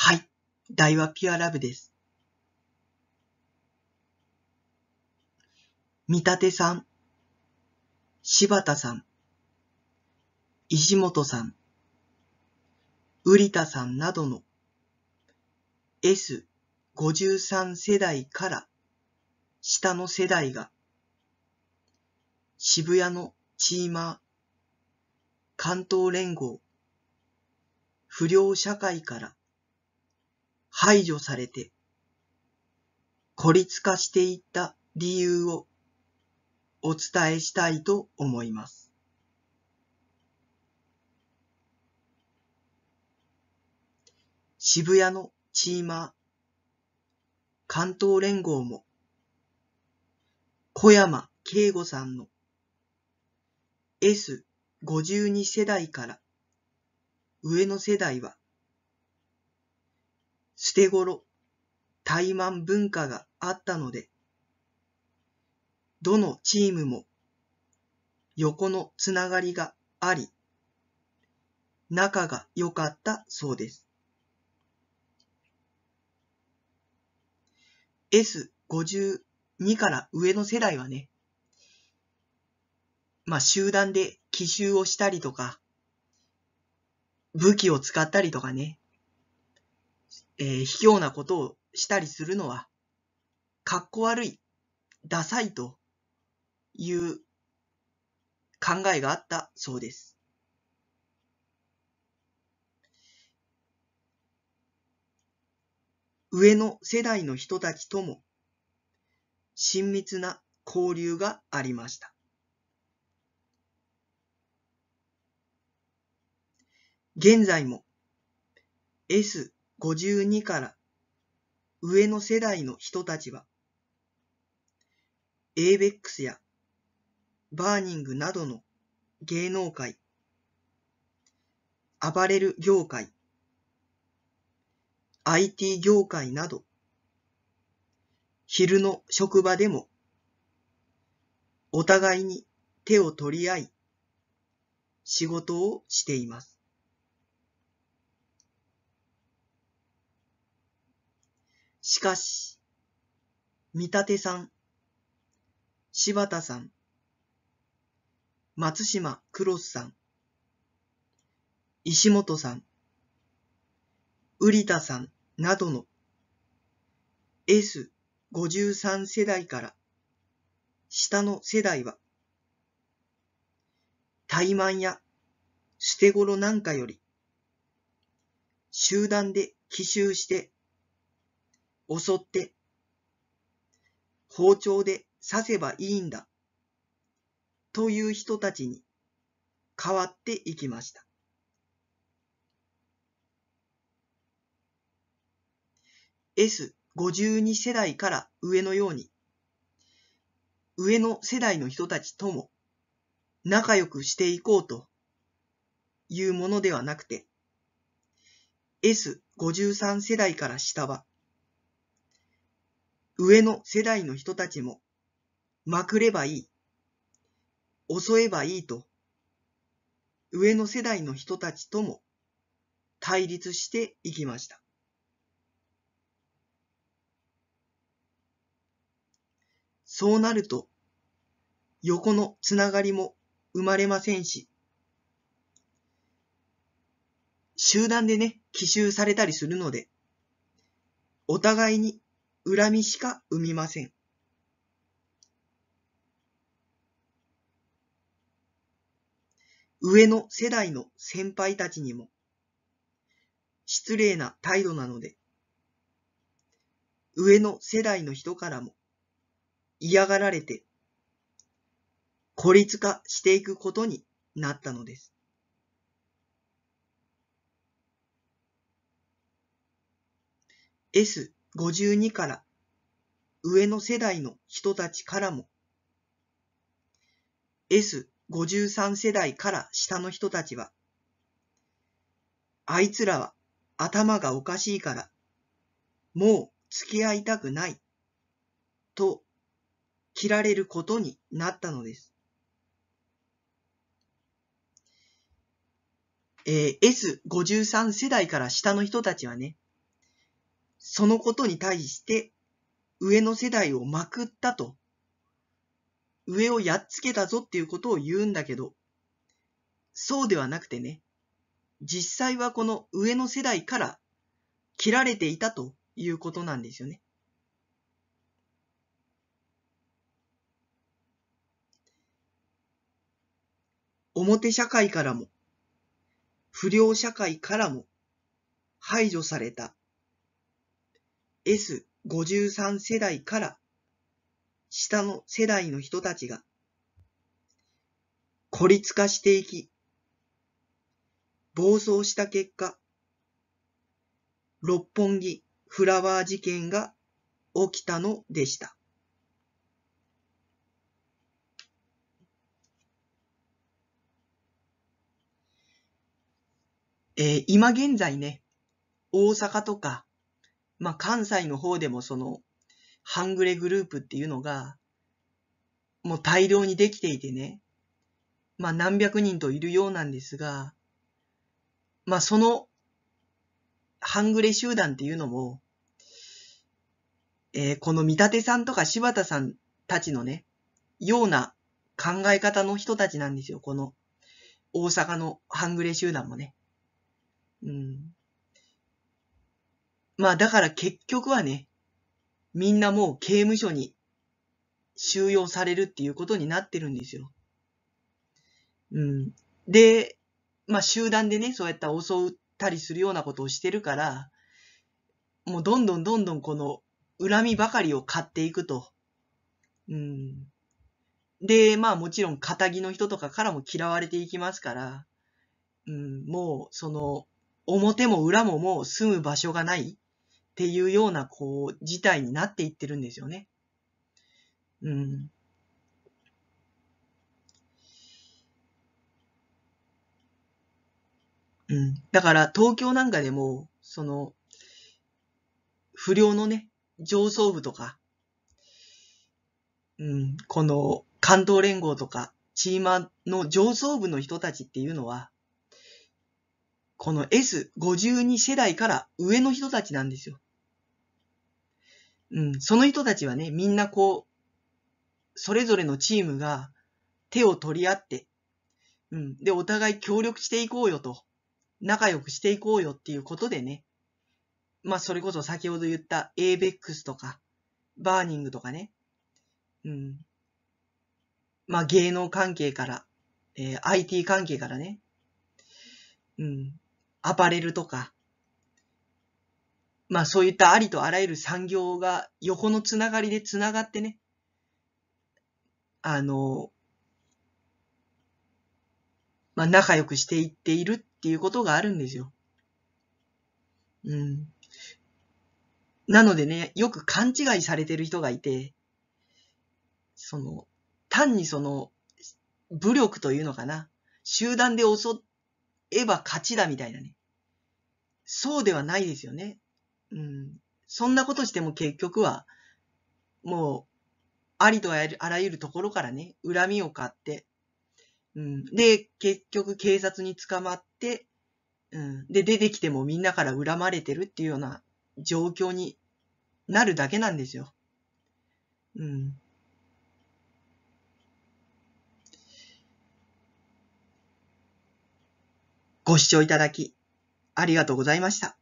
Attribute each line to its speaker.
Speaker 1: はい。大はピュアラブです。三立さん、柴田さん、石本さん、瓜田さんなどの S53 世代から下の世代が渋谷のチーマー、関東連合、不良社会から排除されて、孤立化していった理由をお伝えしたいと思います。渋谷のチーマー、関東連合も、小山慶吾さんの S52 世代から上の世代はして頃、怠慢文化があったので、どのチームも横のつながりがあり、仲が良かったそうです。S52 から上の世代はね、まあ集団で奇襲をしたりとか、武器を使ったりとかね、えー、卑怯なことをしたりするのは、かっこ悪い、ダサいという考えがあったそうです。上の世代の人たちとも親密な交流がありました。現在も S 52から上の世代の人たちは、a ッ e x やバーニングなどの芸能界、暴れる業界、IT 業界など、昼の職場でも、お互いに手を取り合い、仕事をしています。しかし、三立さん、柴田さん、松島クロスさん、石本さん、瓜田さんなどの S53 世代から下の世代は、怠慢や捨て頃なんかより、集団で奇襲して襲って、包丁で刺せばいいんだ、という人たちに変わっていきました。S52 世代から上のように、上の世代の人たちとも仲良くしていこうというものではなくて、S53 世代から下は、上の世代の人たちも、まくればいい、襲えばいいと、上の世代の人たちとも対立していきました。そうなると、横のつながりも生まれませんし、集団でね、奇襲されたりするので、お互いに恨みしか生みません。上の世代の先輩たちにも失礼な態度なので、上の世代の人からも嫌がられて孤立化していくことになったのです。S 52から上の世代の人たちからも、S53 世代から下の人たちは、あいつらは頭がおかしいから、もう付き合いたくない、と、切られることになったのです。えー、S53 世代から下の人たちはね、そのことに対して上の世代をまくったと。上をやっつけたぞっていうことを言うんだけど、そうではなくてね、実際はこの上の世代から切られていたということなんですよね。表社会からも、不良社会からも排除された S53 世代から下の世代の人たちが孤立化していき、暴走した結果、六本木フラワー事件が起きたのでした。えー、今現在ね、大阪とかまあ、関西の方でもその、半グレグループっていうのが、もう大量にできていてね、まあ何百人といるようなんですが、まあその、半グレ集団っていうのも、えー、この三立さんとか柴田さんたちのね、ような考え方の人たちなんですよ、この大阪の半グレ集団もね。うん。まあだから結局はね、みんなもう刑務所に収容されるっていうことになってるんですよ。うん。で、まあ集団でね、そうやった襲ったりするようなことをしてるから、もうどんどんどんどんこの恨みばかりを買っていくと。うん。で、まあもちろん、仇の人とかからも嫌われていきますから、うん、もう、その、表も裏ももう住む場所がない。っていうような、こう、事態になっていってるんですよね。うん。うん。だから、東京なんかでも、その、不良のね、上層部とか、うん、この関東連合とか、チーマの上層部の人たちっていうのは、この S52 世代から上の人たちなんですよ。うん、その人たちはね、みんなこう、それぞれのチームが手を取り合って、うん、で、お互い協力していこうよと、仲良くしていこうよっていうことでね、まあ、それこそ先ほど言った ABEX とか、バーニングとかね、うん、まあ、芸能関係から、えー、IT 関係からね、うん、アパレルとか、まあそういったありとあらゆる産業が横のつながりでつながってね、あの、まあ仲良くしていっているっていうことがあるんですよ。うん。なのでね、よく勘違いされてる人がいて、その、単にその、武力というのかな。集団で襲えば勝ちだみたいなね。そうではないですよね。うん、そんなことしても結局は、もう、ありとあらゆるところからね、恨みを買って、うん、で、結局警察に捕まって、うん、で、出てきてもみんなから恨まれてるっていうような状況になるだけなんですよ。うん。ご視聴いただき、ありがとうございました。